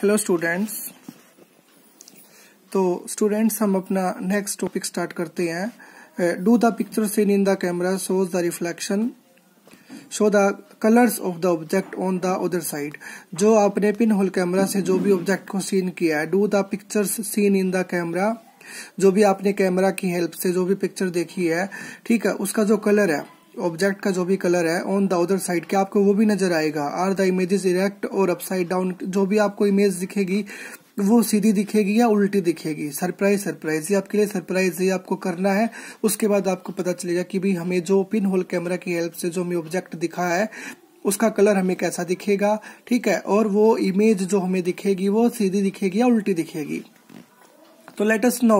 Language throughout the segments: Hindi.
हेलो स्टूडेंट्स तो स्टूडेंट्स हम अपना नेक्स्ट टॉपिक स्टार्ट करते हैं do the picture seen in the camera shows the reflection show the colours of the object on the other side जो आपने पिन होल कैमरा से जो भी ऑब्जेक्ट को सीन किया है do the pictures seen in the camera जो भी आपने कैमरा की हेल्प से जो भी पिक्चर देखी है ठीक है उसका जो कलर है ऑब्जेक्ट का जो भी कलर है ऑन द अदर साइड के आपको वो भी नजर आएगा आर द इमेजेस इरेक्ट और अपसाइड डाउन जो भी आपको इमेज दिखेगी वो सीधी दिखेगी या उल्टी दिखेगी सरप्राइज सरप्राइज ये आपके लिए सरप्राइज ये आपको करना है उसके बाद आपको पता चलेगा कि भाई हमें जो पिन होल कैमरा की हेल्प से जो हमें ऑब्जेक्ट दिखा है उसका कलर हमें कैसा दिखेगा ठीक है और वो इमेज जो हमें दिखेगी वो सीधी दिखेगी या उल्टी दिखेगी तो let us know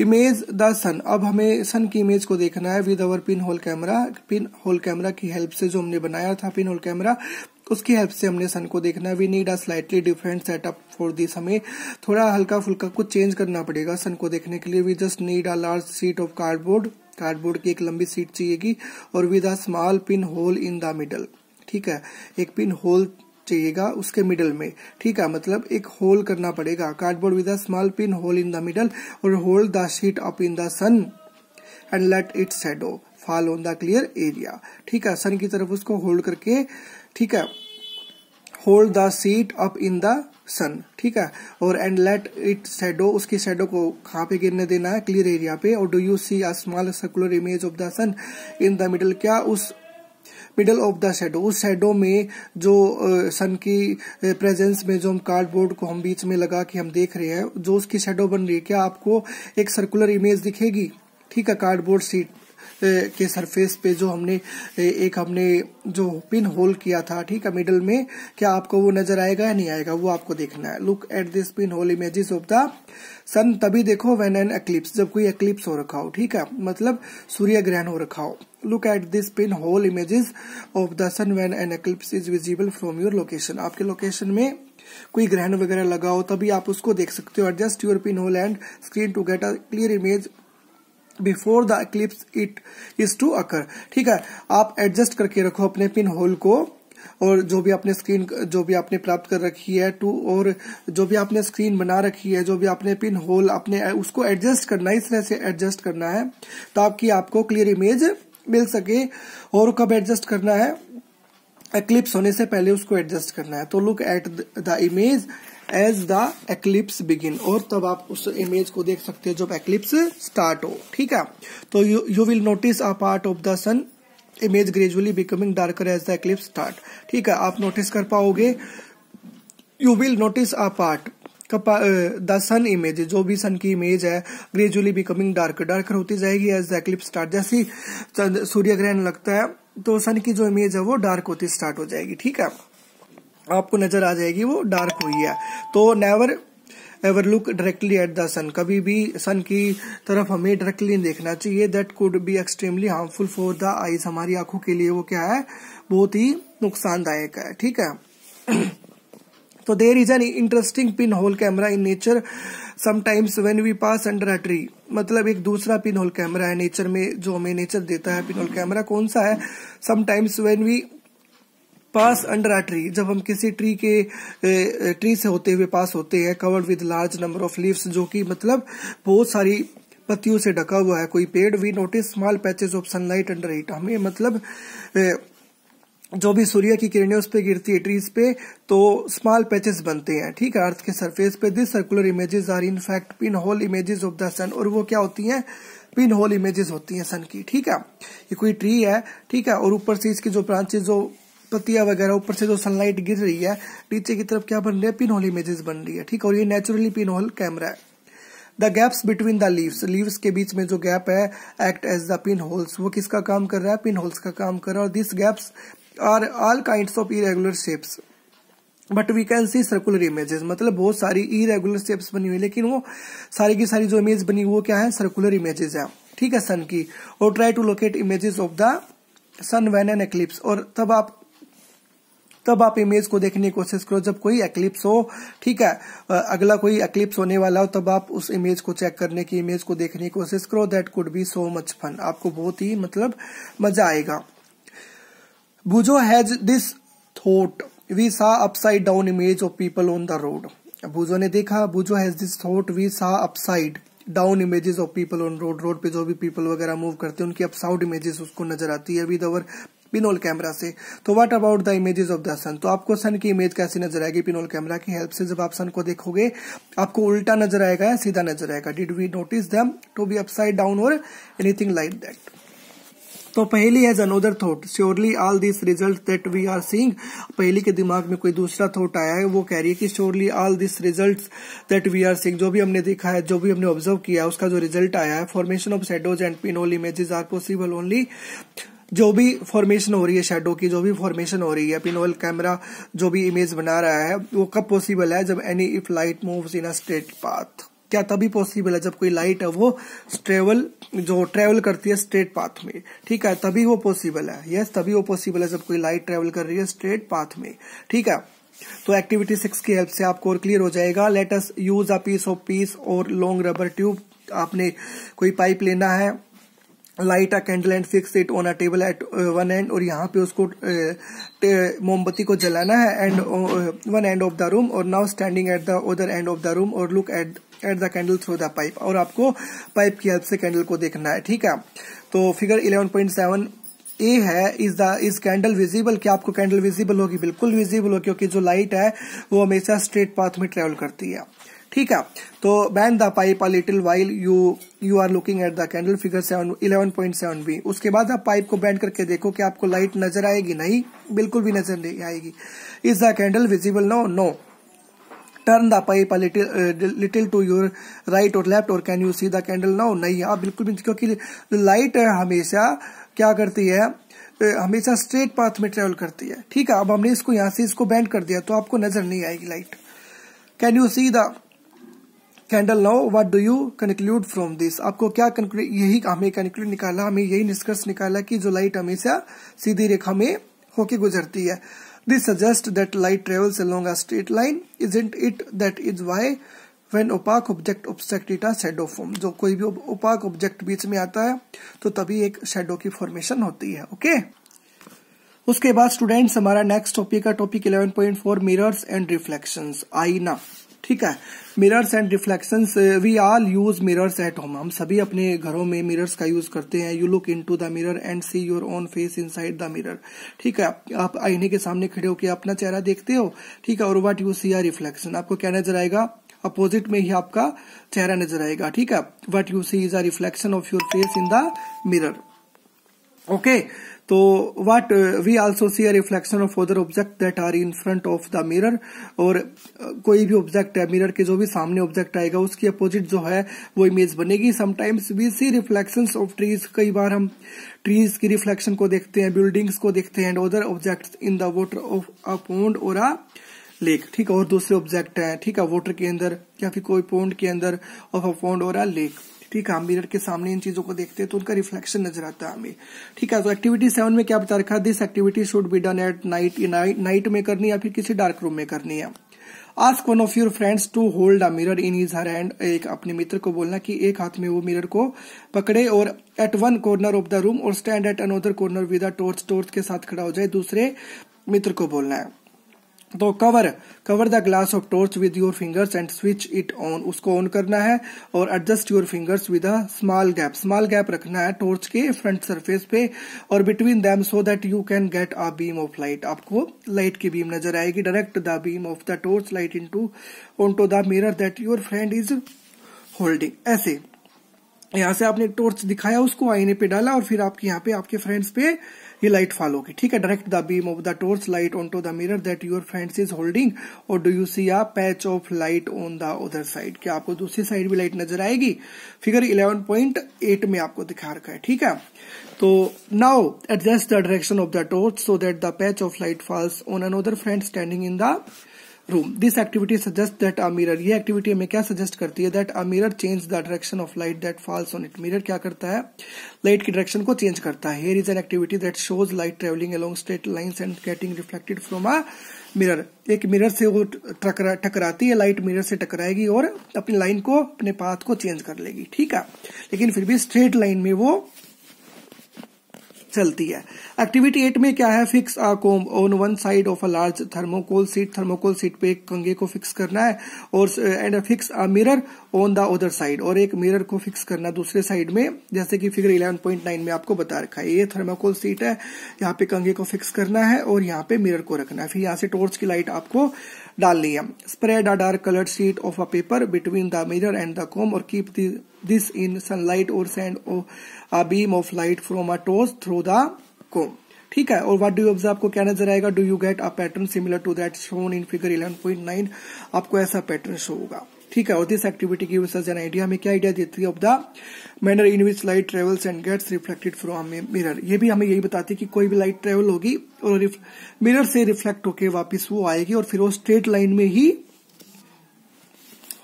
image the sun अब हमें सन की इमेज को देखना है with our pin hole camera pin hole camera की हेल्प से जो हमने बनाया था पिन होल कैमरा उसकी हेल्प से हमने सन को देखना है we need a slightly different setup for this हमें थोड़ा हल्का फुल्का कुछ चेंज करना पड़ेगा सन को देखने के लिए we just need a large sheet of cardboard cardboard की एक लंबी सीट चाहिएगी और with a small pin hole in the middle ठीक है एक पिन होल चाहिएगा उसके मिडल में ठीक है मतलब एक होल करना पड़ेगा cardboard with a small pin hole in the middle और hold the sheet up in the sun and let it shadow fall on the clear area ठीक है सन की तरफ उसको होल्ड करके ठीक है hold the sheet up in the sun ठीक है और एंड लेट इट सेडो उसकी शेडो को कहाँ पे गिरने देना है क्लियर एरिया पे और do you see a small circular image of the sun in the middle क्या उस मिडल ऑफ द शेडो उस शेडो में जो सन की प्रेजेंस में जो हम कार्डबोर्ड को हम बीच में लगा के हम देख रहे हैं जो उसकी शेडो बन रही है क्या आपको एक सर्कुलर इमेज दिखेगी ठीक है कार्डबोर्ड सीट के सरफेस पे जो हमने एक हमने जो पिन होल किया था ठीक है मिडल में क्या आपको वो नजर आएगा या नहीं आएगा वो आपको देखना है look at this pin hole images of the sun तभी देखो वेन एन एक्लिप्स जब कोई एक्लिप्स हो रखा हो ठीक है मतलब सूर्य ग्रहण हो रखा हो look at this pin hole images of the sun when an eclipse is visible from your location आपके लोकेशन में कोई ग्रहण वगैरह लगा हो तभी आप उसको देख सकते हो adjust your pin hole and screen to get a clear image before the eclipse it is to occur ठीक है आप एडजस्ट करके रखो अपने पिन होल को और जो भी आपने स्क्रीन जो भी आपने प्राप्त कर रखी है टू और जो भी आपने स्क्रीन बना रखी है जो भी आपने पिन होल अपने उसको एडजस्ट करना है इस तरह से एडजस्ट करना है ताकि आपको क्लियर इमेज मिल सके और कब एडजस्ट करना है एक्लिप्स होने से पहले उसको एडजस्ट करना है तो look at the image as the eclipse begin और तब आप उस इमेज को देख सकते हो जब एक्लिप्स स्टार्ट हो ठीक है तो you you will notice a part of the sun image gradually becoming darker as the eclipse start ठीक है आप नोटिस कर पाओगे you will notice a part the sun image जो भी सन की इमेज है ग्रेजुअली बिकमिंग डार्क डार्कर होती जाएगी एज द एक्लिप्स स्टार्ट जैसी सूर्य ग्रहण लगता है तो सन की जो इमेज है वो डार्क होती स्टार्ट हो जाएगी ठीक है आपको नजर आ जाएगी वो डार्क हुई है तो never ever look directly at the sun कभी भी सन की तरफ हमें डायरेक्टली देखना चाहिए that could be extremely harmful for the eyes हमारी आंखों के लिए वो क्या है बहुत ही नुकसानदायक है ठीक है तो there is an interesting pin hole camera in nature sometimes when we pass under a tree मतलब एक दूसरा पिन होल कैमरा है नेचर में जो हमें नेचर देता है पिन होल कैमरा कौन सा है sometimes when we pass under a tree जब हम किसी ट्री के ट्री से होते हुए पास होते हैं covered with large number of leaves जो कि मतलब बहुत सारी पत्तियों से ढका हुआ है कोई पेड़ we notice small patches of sunlight under it हमें मतलब जो भी सूर्य की किरणें उस पर गिरती है ट्रीज पे तो स्मॉल पैचेस बनते हैं ठीक है अर्थ के सरफेस पे this circular images are in fact pin hole images of the sun और वो क्या होती हैं पिन होल इमेजेस होती हैं सन की ठीक है ये कोई ट्री है ठीक है और ऊपर से इसकी जो ब्रांचेज जो पत्तियां वगैरह ऊपर से जो सनलाइट गिर रही है नीचे की तरफ क्या बन रही है पिन होल इमेजेस बन रही है ठीक और ये नेचुरली पिन होल कैमरा है the gaps between the leaves leaves के बीच में जो गैप है act as the pin holes वो किसका काम कर रहा है पिन होल्स का काम कर रहा है और this gaps are all kind of irregular shapes but we can see circular images मतलब बहुत सारी इरेगुलर शेप्स बनी हुई है लेकिन वो सारी की सारी जो इमेज बनी वो क्या है सर्कुलर इमेजेस है ठीक है सन की और try to locate images of the sun when an eclipse और तब आप तब आप इमेज को देखने की कोशिश करो जब कोई एक्लिप्स हो ठीक है अगला कोई एक्लिप्स होने वाला हो तब आप उस इमेज को चेक करने की इमेज को देखने की कोशिश करो that could be so much fun आपको बहुत ही मतलब मजा आएगा Boojho has this thought we saw upside down image of people on the road Boojho ने देखा Boojho has this thought we saw upside down images of people on road road पे जो भी पीपल वगैरह मूव करते हैं उनकी अपसाउड इमेजेस उसको नजर आती है विद अवर पिनोल कैमरा से तो what about the images of the sun तो आपको सन की इमेज कैसी नजर आएगी पिनोल कैमरा की हेल्प से जब आप सन को देखोगे आपको उल्टा नजर आएगा या सीधा नजर आएगा did we notice them to be upside down और एनीथिंग लाइक दैट तो Paheli has another thought surely all this result that we are seeing Paheli के दिमाग में कोई दूसरा थॉट आया है वो कह रही है कि surely all this result that we are seeing जो भी हमने देखा है जो भी हमने ऑब्जर्व किया है उसका जो रिजल्ट आया है formation of shadows and pinhole images are possible only जो भी फॉर्मेशन हो रही है शेडो की जो भी फॉर्मेशन हो रही है पिनोल कैमरा जो भी इमेज बना रहा है वो कब पॉसिबल है जब any if light move in a straight path क्या तभी पॉसिबल है जब कोई लाइट है वो ट्रेवल जो ट्रेवल करती है स्ट्रेट पाथ में ठीक है तभी वो पॉसिबल है यस तभी वो पॉसिबल है जब कोई लाइट ट्रेवल कर रही है स्ट्रेट पाथ में ठीक है तो एक्टिविटी सिक्स की हेल्प से आपको और क्लियर हो जाएगा let's use a piece of piece और लॉन्ग रबर ट्यूब आपने कोई पाइप लेना है light a candle and fix it on a table at one end और यहाँ पे उसको मोमबत्ती को जलाना है and one end of the room और now standing at the other end of the room और look at at the candle through the pipe और आपको पाइप की हेल्प से कैंडल को देखना है ठीक है तो figure eleven point seven A है is the is candle visible क्या आपको कैंडल विजिबल होगी बिल्कुल विजिबल होगी क्योंकि जो लाइट है वो हमेशा स्ट्रेट पाथ में ट्रेवल करती है ठीक है तो bend the pipe a little while you you are looking at the candle figure seven eleven point seven B उसके बाद आप पाइप को बैंड करके देखो कि आपको लाइट नजर आएगी नहीं बिल्कुल भी नजर नहीं आएगी is the candle visible no no turn the pipe a little little to your right और लेफ्ट और can you see the candle no नहीं आप हाँ, बिल्कुल भी क्योंकि लाइट हमेशा क्या करती है uh, हमेशा स्ट्रेट पाथ में ट्रेवल करती है ठीक है अब हमने इसको यहां से इसको बैंड कर दिया तो आपको नजर नहीं आएगी light can you see the candle now what do you conclude from this आपको क्या कंक्लूड यही हमें कंक्लूड निकाला हमें यही निष्कर्ष निकाला कि जो लाइट हमेशा सीधी रेखा में होके गुजरती है this suggest that light travels along a straight line isn't it that is why when opaque object object it shadow form जो कोई भी ओपाक ऑब्जेक्ट बीच में आता है तो तभी एक शेडो की फॉर्मेशन होती है ओके okay? उसके बाद स्टूडेंट्स हमारा नेक्स्ट टॉपिक का टॉपिक 11.4 मिरर्स एंड रिफ्लेक्शंस आईना ठीक है mirrors and reflection we all use mirrors at home हम सभी अपने घरों में मिरर्स का यूज करते हैं you look into the mirror and see your own face inside the mirror ठीक है आप आईने के सामने खड़े होकर अपना चेहरा देखते हो ठीक है और what you see are reflection आपको क्या नजर आएगा अपोजिट में ही आपका चेहरा नजर आएगा ठीक है what you see is a reflection of your face in the mirror okay okay? तो what we also see a reflection of other object that are in front of the mirror और uh, कोई भी ऑब्जेक्ट है मिरर के जो भी सामने ऑब्जेक्ट आएगा उसकी अपोजिट जो है वो इमेज बनेगी sometimes we see reflection of trees कई बार हम ट्रीज की रिफ्लेक्शन को देखते हैं बिल्डिंग्स को देखते हैं and other object in the water of a pond और अ लेक ठीक है और दूसरे ऑब्जेक्ट है ठीक है वोटर के अंदर या फिर कोई पोन्ड के अंदर और पोन्ड हो रहा है लेक ठीक है मिरर के सामने इन चीजों को देखते हैं तो उनका रिफ्लेक्शन नजर आता है हमें ठीक है तो एक्टिविटी सेवन में क्या बता रखा this activity should be done at night night में करनी या फिर किसी डार्क रूम में करनी है ask one of your friends to hold a mirror in his her hand एक अपने मित्र को बोलना कि एक हाथ में वो मिरर को पकड़े और at one corner of the room और stand at another corner with a torch torch के साथ खड़ा हो जाए दूसरे मित्र को बोलना है तो cover cover the glass of torch with your fingers and switch it on उसको ऑन करना है और adjust your fingers with a small gap small gap रखना है टॉर्च के फ्रंट सरफेस पे और between them so that you can get a beam of light आपको लाइट की बीम नजर आएगी direct the beam of the torch light into onto the mirror that your friend is holding ऐसे यहां से आपने टॉर्च दिखाया उसको आईने पे डाला और फिर आपके यहाँ पे आपके फ्रेंड्स पे ये लाइट फॉलो की ठीक है direct the beam of the torch light onto the mirror that your friends is holding और do you see a patch of light on the other side क्या आपको दूसरी साइड भी लाइट नजर आएगी फिगर 11.8 में आपको दिखा रखा है ठीक है तो now adjust the direction of the torch so that the patch of light falls on another friend standing in the room this activity suggest that a mirror ये एक्टिविटी हमें क्या सजेस्ट करती है that a mirror change the direction of light that falls on it mirror क्या करता है लाइट की डायरेक्शन को चेंज करता है here is an activity that shows light travelling along straight lines and getting reflected from a mirror एक मिरर से वो टकराती है लाइट मिरर से टकराएगी और अपनी लाइन को अपने पाथ को चेंज कर लेगी ठीक है लेकिन फिर भी स्ट्रेट लाइन में वो चलती है एक्टिविटी एट में क्या है fix a comb on one side of a large thermocol sheet thermocol sheet पे एक कंगे को फिक्स करना है और and fix a mirror on the other side और एक मिरर को फिक्स करना दूसरे साइड में जैसे कि फिगर 11.9 में आपको बता रखा है ये थर्मोकोल सीट है यहाँ पे कंगे को फिक्स करना है और यहाँ पे मिरर को रखना है फिर यहाँ से टोर्च की लाइट आपको डाल लिया spread a dark coloured sheet of a paper between the mirror and the comb और कीप दिस इन सनलाइट और send a beam of light from a torch through the comb ठीक है और व्हाट डू ऑब्जर्व आपको क्या नजर आएगा do you get a pattern similar to that shown in figure 11.9 आपको ऐसा पैटर्न शो होगा ठीक है और दिस एक्टिविटी की अस एन आइडिया हमें क्या आइडिया देती है of the manner in which light travels and gets reflected from mirror ये भी हमें यही बताती है कि कोई भी लाइट ट्रेवल होगी और मिरर से रिफ्लेक्ट होके वापस वो आएगी और फिर वो स्ट्रेट लाइन में ही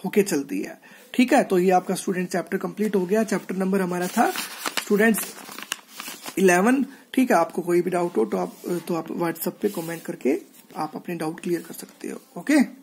होके चलती है ठीक है तो ये आपका स्टूडेंट चैप्टर कंप्लीट हो गया चैप्टर नंबर हमारा था स्टूडेंट्स इलेवन ठीक है आपको कोई भी डाउट हो तो आप तो आप व्हाट्सएप पे कमेंट करके आप अपने डाउट क्लियर कर सकते हो ओके